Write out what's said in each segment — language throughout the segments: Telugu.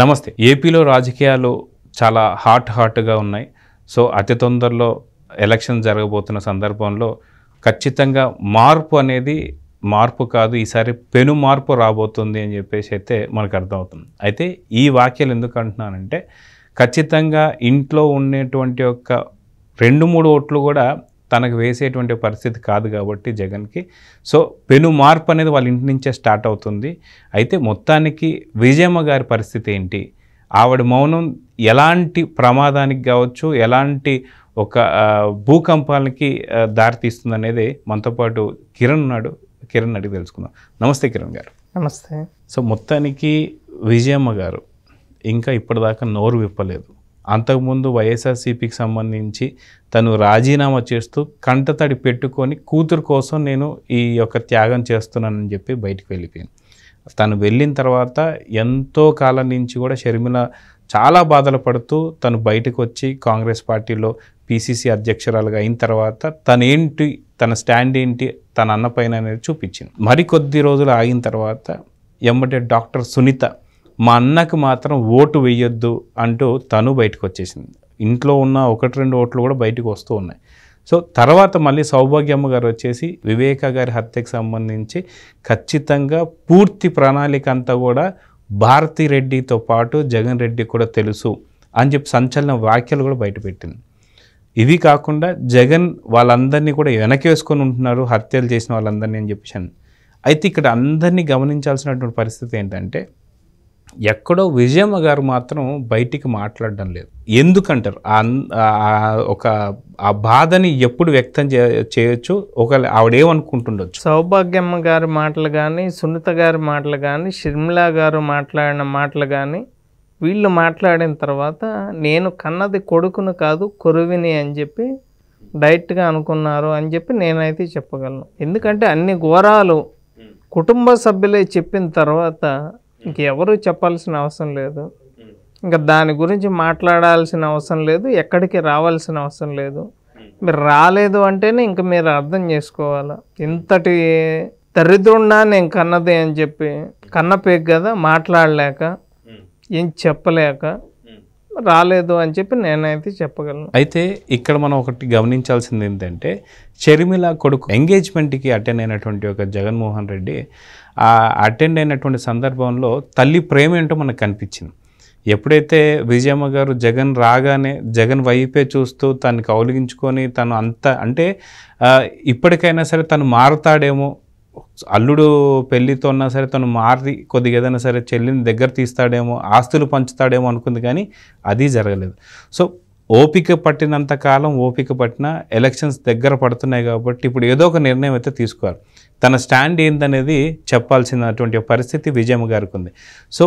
నమస్తే ఏపీలో రాజకీయాలు చాలా హాట్ హాట్గా ఉన్నాయి సో అతి తొందరలో ఎలక్షన్ జరగబోతున్న సందర్భంలో ఖచ్చితంగా మార్పు అనేది మార్పు కాదు ఈసారి పెను మార్పు రాబోతుంది అని చెప్పేసి అయితే మనకు అర్థమవుతుంది అయితే ఈ వాక్యాలు ఎందుకు అంటున్నానంటే ఖచ్చితంగా ఇంట్లో ఉండేటువంటి యొక్క రెండు మూడు ఓట్లు కూడా తనకు వేసేటువంటి పరిస్థితి కాదు కాబట్టి జగన్కి సో పెను మార్పు అనేది వాళ్ళ ఇంటి నుంచే స్టార్ట్ అవుతుంది అయితే మొత్తానికి విజయమ్మ గారి పరిస్థితి ఏంటి ఆవిడ మౌనం ఎలాంటి ప్రమాదానికి కావచ్చు ఎలాంటి ఒక భూకంపాలకి దారితీస్తుంది అనేది మనతో పాటు కిరణ్ ఉన్నాడు కిరణ్ అడిగి తెలుసుకుందాం నమస్తే కిరణ్ గారు నమస్తే సో మొత్తానికి విజయమ్మ గారు ఇంకా ఇప్పటిదాకా నోరు విప్పలేదు అంతకుముందు వైఎస్ఆర్సీపీకి సంబంధించి తను రాజీనామా చేస్తూ కంటతడి పెట్టుకొని కూతురు కోసం నేను ఈ యొక్క త్యాగం చేస్తున్నానని చెప్పి బయటకు వెళ్ళిపోయింది తను వెళ్ళిన తర్వాత ఎంతో కాలం నుంచి కూడా షర్మిల చాలా బాధలు పడుతూ తను బయటకు వచ్చి కాంగ్రెస్ పార్టీలో పీసీసీ అధ్యక్షురాలుగా అయిన తర్వాత తనేంటి తన స్టాండ్ ఏంటి తన అన్న పైన అనేది చూపించింది మరికొద్ది రోజులు ఆగిన తర్వాత ఎమ్మటే డాక్టర్ సునీత మా అన్నకు మాత్రం ఓటు వెయ్యొద్దు అంటూ తను బయటకు వచ్చేసింది ఇంట్లో ఉన్న ఒకటి రెండు ఓట్లు కూడా బయటకు వస్తూ ఉన్నాయి సో తర్వాత మళ్ళీ సౌభాగ్యమ్మ గారు వచ్చేసి వివేక గారి హత్యకు సంబంధించి ఖచ్చితంగా పూర్తి ప్రణాళిక అంతా కూడా భారతి రెడ్డితో పాటు జగన్ రెడ్డి కూడా తెలుసు అని చెప్పి సంచలన వ్యాఖ్యలు కూడా బయటపెట్టింది ఇవి కాకుండా జగన్ వాళ్ళందరినీ కూడా వెనకేసుకొని ఉంటున్నారు హత్యలు చేసిన వాళ్ళందరినీ అని చెప్పేసి అయితే ఇక్కడ అందరినీ గమనించాల్సినటువంటి పరిస్థితి ఏంటంటే ఎక్కడో విజయమ్మ గారు మాత్రం బయటికి మాట్లాడడం లేదు ఎందుకంటారు ఒక ఆ బాధని ఎప్పుడు వ్యక్తం చేయొచ్చు ఒక ఆవిడేమనుకుంటుండొచ్చు సౌభాగ్యమ్మ గారి మాటలు కానీ సునీత గారి మాటలు కానీ షర్మిలా గారు మాట్లాడిన మాటలు కానీ వీళ్ళు మాట్లాడిన తర్వాత నేను కన్నది కొడుకును కాదు కొరువిని అని చెప్పి డైరెక్ట్గా అనుకున్నారు అని చెప్పి నేనైతే చెప్పగలను ఎందుకంటే అన్ని ఘోరాలు కుటుంబ సభ్యులే చెప్పిన తర్వాత ఇంకెవరు చెప్పాల్సిన అవసరం లేదు ఇంకా దాని గురించి మాట్లాడాల్సిన అవసరం లేదు ఎక్కడికి రావాల్సిన అవసరం లేదు మీరు రాలేదు అంటేనే ఇంకా మీరు అర్థం చేసుకోవాలి ఇంతటి దరిద్రుండా నేను కన్నది అని చెప్పి కన్న పేక్ కదా మాట్లాడలేక ఏం చెప్పలేక రాలేదు అని చెప్పి నేనైతే చెప్పగలను అయితే ఇక్కడ మనం ఒకటి గమనించాల్సింది ఏంటంటే షర్మిల కొడుకు ఎంగేజ్మెంట్కి అటెండ్ అయినటువంటి ఒక జగన్మోహన్ రెడ్డి అటెండ్ అయినటువంటి సందర్భంలో తల్లి ప్రేమ ఏంటో మనకు కనిపించింది ఎప్పుడైతే విజయమ్మ గారు జగన్ రాగానే జగన్ వైపే చూస్తూ తను కౌలిగించుకొని తను అంత అంటే ఇప్పటికైనా సరే తను మారుతాడేమో అల్లుడు పెళ్ళితో ఉన్నా సరే తను మారి కొద్దిగా ఏదైనా సరే చెల్లిని దగ్గర తీస్తాడేమో ఆస్తులు పంచుతాడేమో అనుకుంది కానీ అది జరగలేదు సో ఓపిక పట్టినంత కాలం ఓపిక పట్టిన ఎలక్షన్స్ దగ్గర పడుతున్నాయి కాబట్టి ఇప్పుడు ఏదో ఒక నిర్ణయం అయితే తీసుకోవాలి తన స్టాండ్ ఏందనేది చెప్పాల్సినటువంటి పరిస్థితి విజయమ్మ గారికి ఉంది సో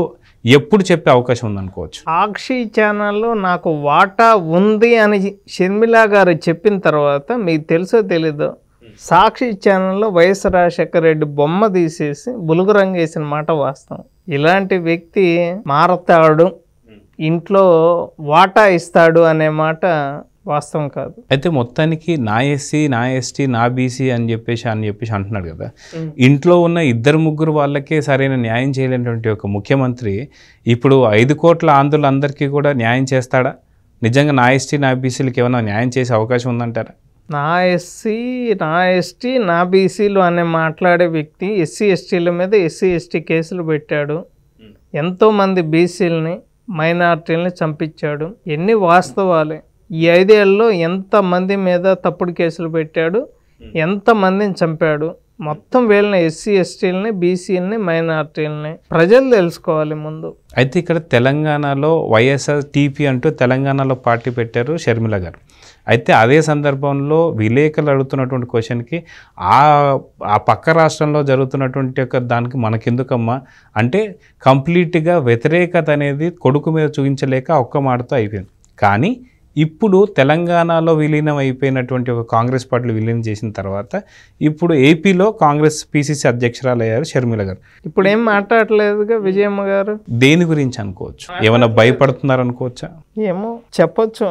ఎప్పుడు చెప్పే అవకాశం ఉందనుకోవచ్చు సాక్షి ఛానల్లో నాకు వాటా ఉంది అని షర్మిలా గారు చెప్పిన తర్వాత మీకు తెలుసో తెలీదు సాక్షి ఛానల్లో వైఎస్ రాజశేఖర రెడ్డి బొమ్మ తీసేసి బులుగు రంగు వేసిన మాట వాస్తవం ఇలాంటి వ్యక్తి మారతాడు ఇంట్లో వాటా ఇస్తాడు అనే మాట వాస్తవం కాదు అయితే మొత్తానికి నా ఎస్సీ నా ఎస్టీ నా బీసీ అని చెప్పేసి అని చెప్పేసి అంటున్నాడు కదా ఇంట్లో ఉన్న ఇద్దరు ముగ్గురు వాళ్ళకే సరైన న్యాయం చేయలేనటువంటి ఒక ముఖ్యమంత్రి ఇప్పుడు ఐదు కోట్ల ఆంధ్రులందరికీ కూడా న్యాయం చేస్తాడా నిజంగా నా ఎస్టీ నా బీసీలకి ఏమైనా న్యాయం చేసే అవకాశం ఉందంటారా నా ఎస్సీ నా ఎస్టీ నా బీసీలు అనే మాట్లాడే వ్యక్తి ఎస్సీ ఎస్టీల మీద ఎస్సీ ఎస్టీ కేసులు పెట్టాడు ఎంతోమంది బీసీలని మైనార్టీలని చంపించాడు ఎన్ని వాస్తవాలే ఈ ఐదేళ్ళలో ఎంతమంది మీద తప్పుడు కేసులు పెట్టాడు ఎంతమందిని చంపాడు మొత్తం వీళ్ళని ఎస్సీ ఎస్టీలని బీసీలని మైనార్టీలని ప్రజలు తెలుసుకోవాలి ముందు అయితే ఇక్కడ తెలంగాణలో వైఎస్ఆర్ టీపీ అంటూ తెలంగాణలో పార్టీ పెట్టారు షర్మిల గారు అయితే అదే సందర్భంలో విలేకరులు అడుగుతున్నటువంటి క్వశ్చన్కి ఆ ఆ పక్క రాష్ట్రంలో జరుగుతున్నటువంటి యొక్క దానికి మనకెందుకమ్మా అంటే కంప్లీట్గా వ్యతిరేకత అనేది కొడుకు మీద చూపించలేక ఒక్క మాటతో అయిపోయింది కానీ ఇప్పుడు తెలంగాణలో విలీనం అయిపోయినటువంటి ఒక కాంగ్రెస్ పార్టీలు విలీనం చేసిన తర్వాత ఇప్పుడు ఏపీలో కాంగ్రెస్ పీసీసీ అధ్యక్షురాలు అయ్యారు షర్మిల గారు ఇప్పుడు ఏం మాట్లాడలేదుగా విజయమ్మ గారు దేని గురించి అనుకోవచ్చు ఏమైనా భయపడుతున్నారు అనుకోవచ్చా ఏమో చెప్పొచ్చు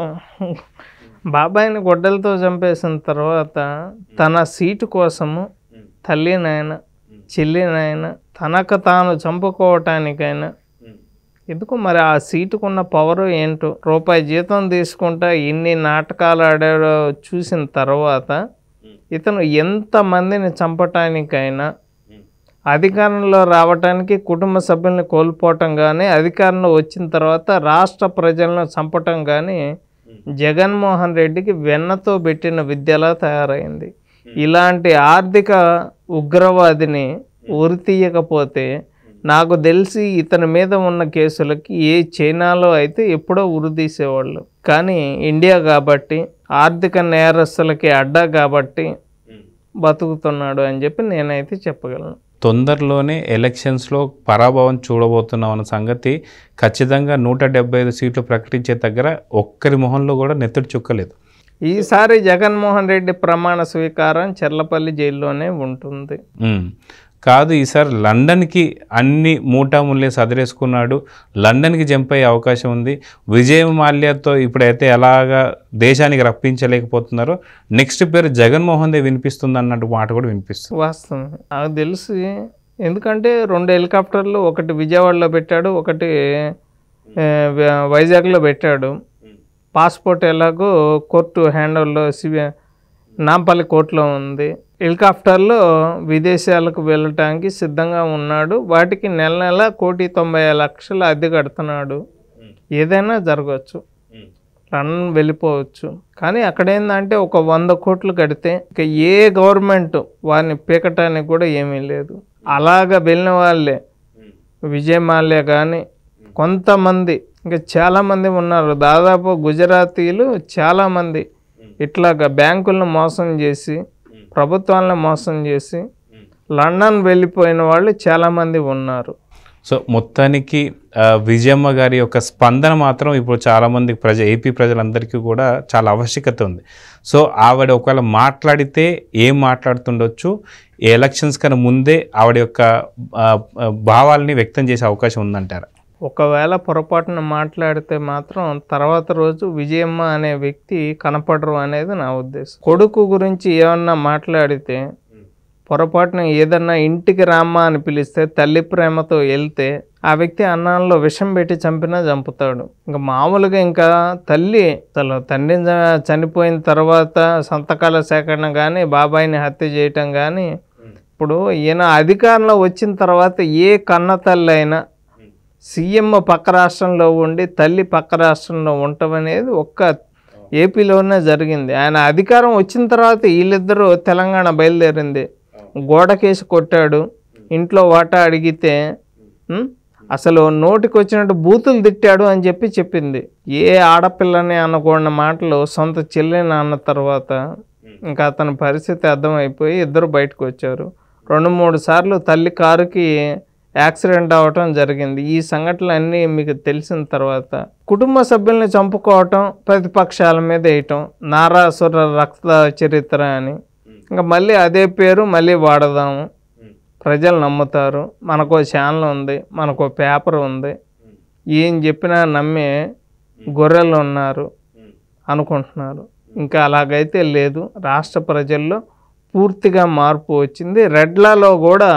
బాబాయిని గొడ్డలతో చంపేసిన తర్వాత తన సీటు కోసము తల్లి నాయన చెల్లి నాయన తనకు తాను చంపుకోవటానికైనా ఎందుకు మరి ఆ సీటుకున్న పవర్ ఏంటో రూపాయి జీతం తీసుకుంటా ఇన్ని నాటకాలు ఆడాడో చూసిన తర్వాత ఇతను ఎంతమందిని చంపటానికైనా అధికారంలో రావటానికి కుటుంబ సభ్యుల్ని కోల్పోవటం కానీ అధికారంలో వచ్చిన తర్వాత రాష్ట్ర ప్రజలను చంపటం కానీ జగన్మోహన్ రెడ్డికి వెన్నతో పెట్టిన విద్యలా తయారైంది ఇలాంటి ఆర్థిక ఉగ్రవాదిని ఉరి తీయకపోతే నాకు తెలిసి ఇతని మీద ఉన్న కేసులకి ఏ చైనాలో అయితే ఎప్పుడో ఉరిదీసేవాళ్ళు కానీ ఇండియా కాబట్టి ఆర్థిక నేరస్తులకి అడ్డా కాబట్టి బతుకుతున్నాడు అని చెప్పి నేనైతే చెప్పగలను తొందరలోనే ఎలక్షన్స్లో పరాభవం చూడబోతున్నాం అన్న సంగతి ఖచ్చితంగా నూట డెబ్బై ఐదు సీట్లు ప్రకటించే దగ్గర ఒక్కరి మొహంలో కూడా నెత్తడి చుక్కలేదు ఈసారి జగన్మోహన్ రెడ్డి ప్రమాణ స్వీకారం చెర్లపల్లి జైల్లోనే ఉంటుంది కాదు ఈసారి లండన్కి అన్ని మూటాముల్లే సదరేసుకున్నాడు లండన్కి జంప్ అయ్యే అవకాశం ఉంది విజయ మాల్యాతో ఇప్పుడైతే ఎలాగా దేశానికి రప్పించలేకపోతున్నారో నెక్స్ట్ పేరు జగన్మోహన్ దేవ్ వినిపిస్తుంది అన్నట్టు మాట కూడా వినిపిస్తుంది వాస్తవం నాకు తెలిసి ఎందుకంటే రెండు హెలికాప్టర్లు ఒకటి విజయవాడలో పెట్టాడు ఒకటి వైజాగ్లో పెట్టాడు పాస్పోర్ట్ ఎలాగో కోర్టు హ్యాండ్ ఓవర్లో సిబిఐ నాంపల్లి కోట్లో ఉంది హెలికాప్టర్లో విదేశాలకు వెళ్ళటానికి సిద్ధంగా ఉన్నాడు వాటికి నెల నెల కోటి తొంభై లక్షలు అద్దె కడుతున్నాడు ఏదైనా జరగవచ్చు రన్ వెళ్ళిపోవచ్చు కానీ అక్కడ ఏంటంటే ఒక వంద కోట్లు కడితే ఇక ఏ గవర్నమెంట్ వారిని పీకటానికి కూడా ఏమీ లేదు అలాగ వెళ్ళిన వాళ్ళే విజయ్ మాల్యా కానీ కొంతమంది ఇంకా చాలామంది ఉన్నారు దాదాపు గుజరాతీలు చాలామంది ఇట్లాగ బ్యాంకులను మోసం చేసి ప్రభుత్వాలను మోసం చేసి లండన్ వెళ్ళిపోయిన వాళ్ళు చాలామంది ఉన్నారు సో మొత్తానికి విజయమ్మ గారి యొక్క స్పందన మాత్రం ఇప్పుడు చాలామంది ప్రజ ఏపీ ప్రజలందరికీ కూడా చాలా ఆవశ్యకత ఉంది సో ఆవిడ ఒకవేళ మాట్లాడితే ఏం మాట్లాడుతుండొచ్చు ఎలక్షన్స్ కన్నా ముందే ఆవిడ యొక్క భావాల్ని వ్యక్తం చేసే అవకాశం ఉందంటారు ఒకవేళ పొరపాటున మాట్లాడితే మాత్రం తర్వాత రోజు విజయమ్మ అనే వ్యక్తి కనపడరు అనేది నా ఉద్దేశం కొడుకు గురించి ఏమన్నా మాట్లాడితే పొరపాటున ఏదన్నా ఇంటికి రామ్మా అని పిలిస్తే తల్లి ప్రేమతో వెళ్తే ఆ వ్యక్తి అన్నంలో విషం పెట్టి చంపినా చంపుతాడు ఇంకా మామూలుగా ఇంకా తల్లి అసలు తండ్రి చనిపోయిన తర్వాత సంతకాల సేకరణ కానీ బాబాయిని హత్య చేయటం కానీ ఇప్పుడు ఈయన అధికారంలో వచ్చిన తర్వాత ఏ కన్న తల్లి అయినా సీఎం పక్క రాష్ట్రంలో ఉండి తల్లి పక్క రాష్ట్రంలో ఉండటం అనేది ఒక్క ఏపీలోనే జరిగింది ఆయన అధికారం వచ్చిన తర్వాత వీళ్ళిద్దరూ తెలంగాణ బయలుదేరింది గోడకేసి కొట్టాడు ఇంట్లో వాటా అడిగితే అసలు నోటికి వచ్చినట్టు బూతులు తిట్టాడు అని చెప్పి చెప్పింది ఏ ఆడపిల్లని అనుకున్న మాటలు సొంత చెల్లెని అన్న తర్వాత ఇంకా అతని పరిస్థితి అర్థమైపోయి ఇద్దరు బయటకు వచ్చారు రెండు మూడు సార్లు తల్లి కారుకి యాక్సిడెంట్ అవ్వటం జరిగింది ఈ సంఘటనలు అన్నీ మీకు తెలిసిన తర్వాత కుటుంబ సభ్యుల్ని చంపుకోవటం ప్రతిపక్షాల మీద వేయటం నారాసుర రక్త చరిత్ర అని ఇంకా మళ్ళీ అదే పేరు మళ్ళీ వాడదాము ప్రజలు నమ్ముతారు మనకో ఛానల్ ఉంది మనకో పేపర్ ఉంది ఏం చెప్పినా నమ్మే గొర్రెలు ఉన్నారు అనుకుంటున్నారు ఇంకా అలాగైతే లేదు రాష్ట్ర ప్రజల్లో పూర్తిగా మార్పు వచ్చింది రెడ్లలో కూడా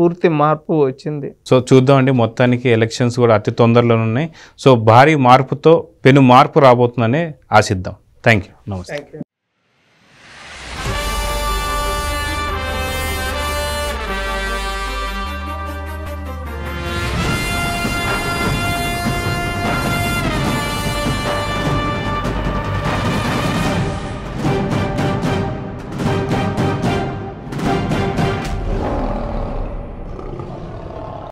పూర్తి మార్పు వచ్చింది సో చూద్దామండి మొత్తానికి ఎలక్షన్స్ కూడా అతి తొందరలోనే ఉన్నాయి సో భారీ మార్పుతో పెను మార్పు రాబోతుందని ఆశిద్దాం థ్యాంక్ యూ నమస్తే